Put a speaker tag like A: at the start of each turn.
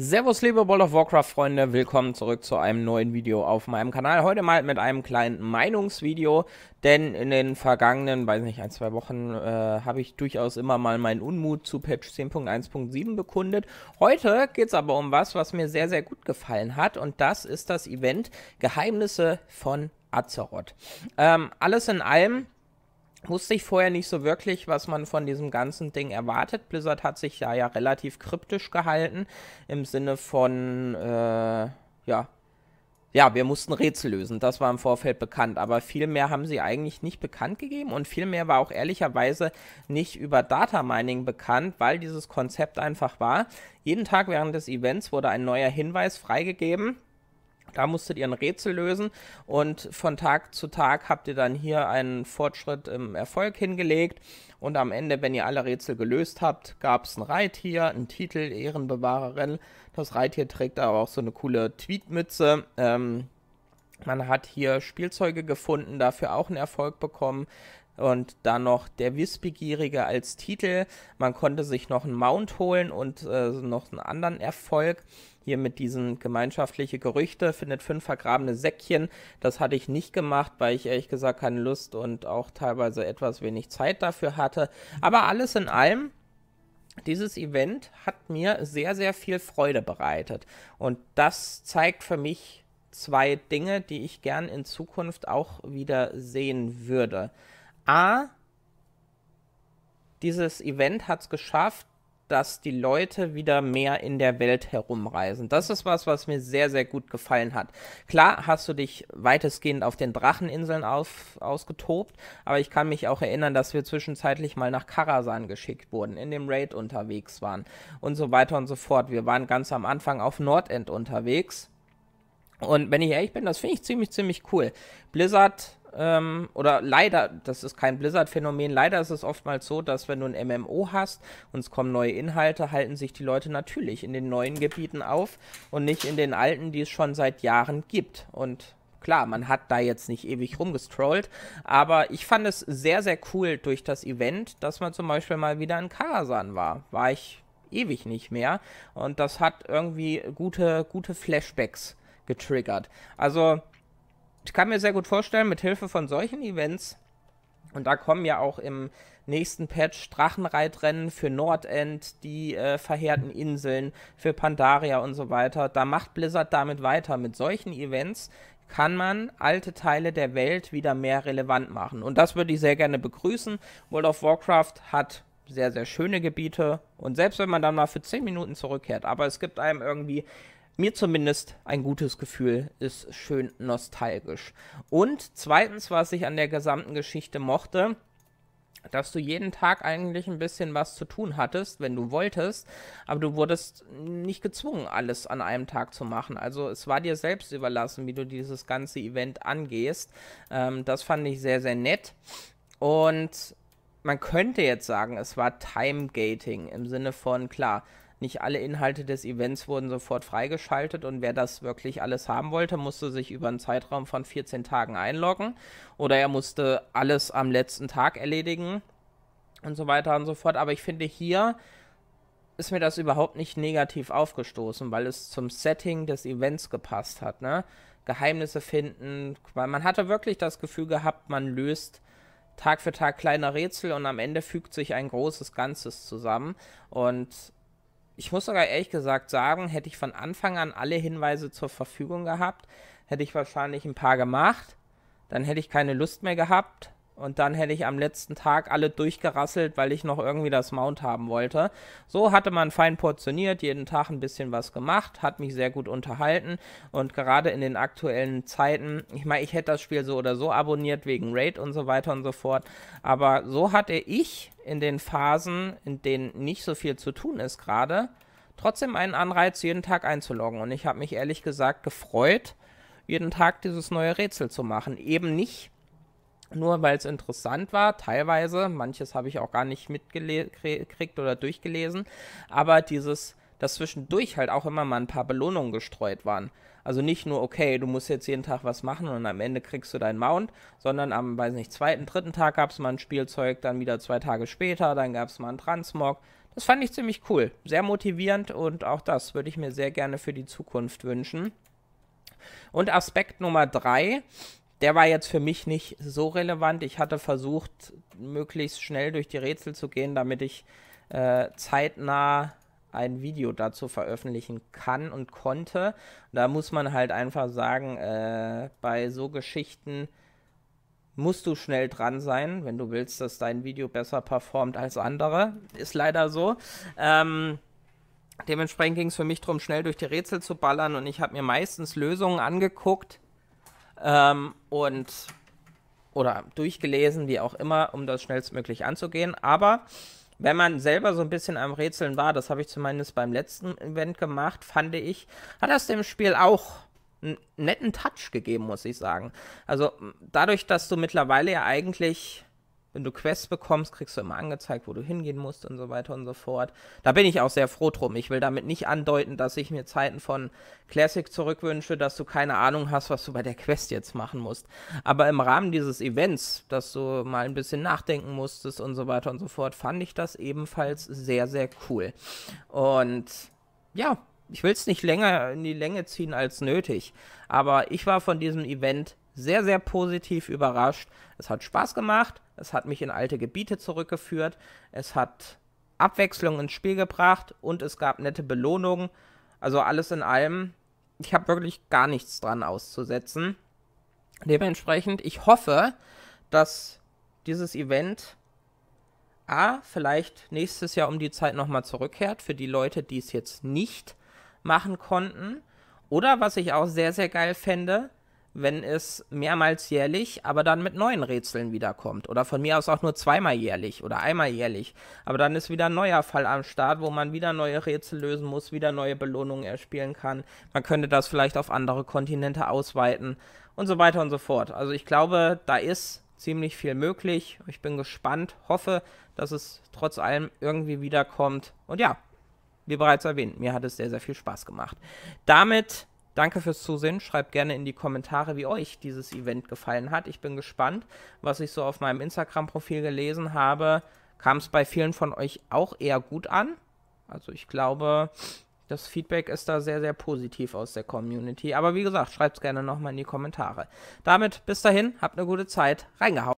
A: Servus liebe World of Warcraft Freunde, willkommen zurück zu einem neuen Video auf meinem Kanal. Heute mal mit einem kleinen Meinungsvideo, denn in den vergangenen, weiß nicht, ein, zwei Wochen äh, habe ich durchaus immer mal meinen Unmut zu Patch 10.1.7 bekundet. Heute geht es aber um was, was mir sehr, sehr gut gefallen hat und das ist das Event Geheimnisse von Azeroth. Ähm, alles in allem wusste ich vorher nicht so wirklich, was man von diesem ganzen Ding erwartet. Blizzard hat sich ja ja relativ kryptisch gehalten im Sinne von äh, ja ja, wir mussten Rätsel lösen, das war im Vorfeld bekannt, aber viel mehr haben sie eigentlich nicht bekannt gegeben und viel mehr war auch ehrlicherweise nicht über Data Mining bekannt, weil dieses Konzept einfach war. Jeden Tag während des Events wurde ein neuer Hinweis freigegeben, da musstet ihr ein Rätsel lösen und von Tag zu Tag habt ihr dann hier einen Fortschritt im Erfolg hingelegt. Und am Ende, wenn ihr alle Rätsel gelöst habt, gab es ein Reittier, einen Titel, Ehrenbewahrerin. Das Reittier trägt aber auch so eine coole Tweetmütze. Ähm, man hat hier Spielzeuge gefunden, dafür auch einen Erfolg bekommen und dann noch der Wissbegierige als Titel. Man konnte sich noch einen Mount holen und äh, noch einen anderen Erfolg. Hier mit diesen gemeinschaftliche Gerüchte findet fünf vergrabene Säckchen. Das hatte ich nicht gemacht, weil ich ehrlich gesagt keine Lust und auch teilweise etwas wenig Zeit dafür hatte. Aber alles in allem dieses Event hat mir sehr, sehr viel Freude bereitet. Und das zeigt für mich zwei Dinge, die ich gern in Zukunft auch wieder sehen würde. A, dieses Event hat es geschafft, dass die Leute wieder mehr in der Welt herumreisen. Das ist was, was mir sehr, sehr gut gefallen hat. Klar hast du dich weitestgehend auf den Dracheninseln auf, ausgetobt, aber ich kann mich auch erinnern, dass wir zwischenzeitlich mal nach Karasan geschickt wurden, in dem Raid unterwegs waren und so weiter und so fort. Wir waren ganz am Anfang auf Nordend unterwegs. Und wenn ich ehrlich bin, das finde ich ziemlich, ziemlich cool. Blizzard ähm, oder leider, das ist kein Blizzard-Phänomen, leider ist es oftmals so, dass wenn du ein MMO hast und es kommen neue Inhalte, halten sich die Leute natürlich in den neuen Gebieten auf und nicht in den alten, die es schon seit Jahren gibt. Und klar, man hat da jetzt nicht ewig rumgestrollt, aber ich fand es sehr, sehr cool durch das Event, dass man zum Beispiel mal wieder in Karasan war. War ich ewig nicht mehr und das hat irgendwie gute, gute Flashbacks getriggert. Also ich kann mir sehr gut vorstellen, mit Hilfe von solchen Events, und da kommen ja auch im nächsten Patch Drachenreitrennen für Nordend, die äh, verheerten Inseln, für Pandaria und so weiter. Da macht Blizzard damit weiter. Mit solchen Events kann man alte Teile der Welt wieder mehr relevant machen. Und das würde ich sehr gerne begrüßen. World of Warcraft hat sehr, sehr schöne Gebiete. Und selbst wenn man dann mal für 10 Minuten zurückkehrt, aber es gibt einem irgendwie mir zumindest ein gutes Gefühl, ist schön nostalgisch. Und zweitens, was ich an der gesamten Geschichte mochte, dass du jeden Tag eigentlich ein bisschen was zu tun hattest, wenn du wolltest, aber du wurdest nicht gezwungen, alles an einem Tag zu machen. Also es war dir selbst überlassen, wie du dieses ganze Event angehst. Ähm, das fand ich sehr, sehr nett. Und man könnte jetzt sagen, es war Time Gating im Sinne von, klar, nicht alle Inhalte des Events wurden sofort freigeschaltet und wer das wirklich alles haben wollte, musste sich über einen Zeitraum von 14 Tagen einloggen oder er musste alles am letzten Tag erledigen und so weiter und so fort. Aber ich finde hier ist mir das überhaupt nicht negativ aufgestoßen, weil es zum Setting des Events gepasst hat. Ne? Geheimnisse finden, weil man hatte wirklich das Gefühl gehabt, man löst Tag für Tag kleine Rätsel und am Ende fügt sich ein großes Ganzes zusammen. Und ich muss sogar ehrlich gesagt sagen, hätte ich von Anfang an alle Hinweise zur Verfügung gehabt, hätte ich wahrscheinlich ein paar gemacht, dann hätte ich keine Lust mehr gehabt, und dann hätte ich am letzten Tag alle durchgerasselt, weil ich noch irgendwie das Mount haben wollte. So hatte man fein portioniert, jeden Tag ein bisschen was gemacht, hat mich sehr gut unterhalten. Und gerade in den aktuellen Zeiten, ich meine, ich hätte das Spiel so oder so abonniert wegen Raid und so weiter und so fort. Aber so hatte ich in den Phasen, in denen nicht so viel zu tun ist gerade, trotzdem einen Anreiz, jeden Tag einzuloggen. Und ich habe mich ehrlich gesagt gefreut, jeden Tag dieses neue Rätsel zu machen. Eben nicht nur weil es interessant war, teilweise, manches habe ich auch gar nicht mitgekriegt oder durchgelesen, aber dieses, dass zwischendurch halt auch immer mal ein paar Belohnungen gestreut waren. Also nicht nur, okay, du musst jetzt jeden Tag was machen und am Ende kriegst du deinen Mount, sondern am, weiß nicht, zweiten, dritten Tag gab es mal ein Spielzeug, dann wieder zwei Tage später, dann gab es mal einen Transmog. Das fand ich ziemlich cool, sehr motivierend und auch das würde ich mir sehr gerne für die Zukunft wünschen. Und Aspekt Nummer drei der war jetzt für mich nicht so relevant. Ich hatte versucht, möglichst schnell durch die Rätsel zu gehen, damit ich äh, zeitnah ein Video dazu veröffentlichen kann und konnte. Da muss man halt einfach sagen, äh, bei so Geschichten musst du schnell dran sein, wenn du willst, dass dein Video besser performt als andere. Ist leider so. Ähm, dementsprechend ging es für mich darum, schnell durch die Rätsel zu ballern und ich habe mir meistens Lösungen angeguckt, ähm, und oder durchgelesen, wie auch immer, um das schnellstmöglich anzugehen. Aber wenn man selber so ein bisschen am Rätseln war, das habe ich zumindest beim letzten Event gemacht, fand ich, hat das dem Spiel auch einen netten Touch gegeben, muss ich sagen. Also dadurch, dass du mittlerweile ja eigentlich wenn du Quests bekommst, kriegst du immer angezeigt, wo du hingehen musst und so weiter und so fort. Da bin ich auch sehr froh drum. Ich will damit nicht andeuten, dass ich mir Zeiten von Classic zurückwünsche, dass du keine Ahnung hast, was du bei der Quest jetzt machen musst. Aber im Rahmen dieses Events, dass du mal ein bisschen nachdenken musstest und so weiter und so fort, fand ich das ebenfalls sehr, sehr cool. Und ja, ich will es nicht länger in die Länge ziehen als nötig, aber ich war von diesem Event sehr, sehr positiv überrascht. Es hat Spaß gemacht, es hat mich in alte Gebiete zurückgeführt, es hat Abwechslung ins Spiel gebracht und es gab nette Belohnungen. Also alles in allem, ich habe wirklich gar nichts dran auszusetzen. Dementsprechend, ich hoffe, dass dieses Event A vielleicht nächstes Jahr um die Zeit nochmal zurückkehrt für die Leute, die es jetzt nicht machen konnten. Oder was ich auch sehr, sehr geil fände, wenn es mehrmals jährlich, aber dann mit neuen Rätseln wiederkommt. Oder von mir aus auch nur zweimal jährlich oder einmal jährlich. Aber dann ist wieder ein neuer Fall am Start, wo man wieder neue Rätsel lösen muss, wieder neue Belohnungen erspielen kann. Man könnte das vielleicht auf andere Kontinente ausweiten und so weiter und so fort. Also ich glaube, da ist ziemlich viel möglich. Ich bin gespannt, hoffe, dass es trotz allem irgendwie wiederkommt. Und ja, wie bereits erwähnt, mir hat es sehr, sehr viel Spaß gemacht. Damit Danke fürs Zusehen. Schreibt gerne in die Kommentare, wie euch dieses Event gefallen hat. Ich bin gespannt, was ich so auf meinem Instagram-Profil gelesen habe. Kam es bei vielen von euch auch eher gut an? Also ich glaube, das Feedback ist da sehr, sehr positiv aus der Community. Aber wie gesagt, schreibt es gerne nochmal in die Kommentare. Damit bis dahin, habt eine gute Zeit. Reingehauen.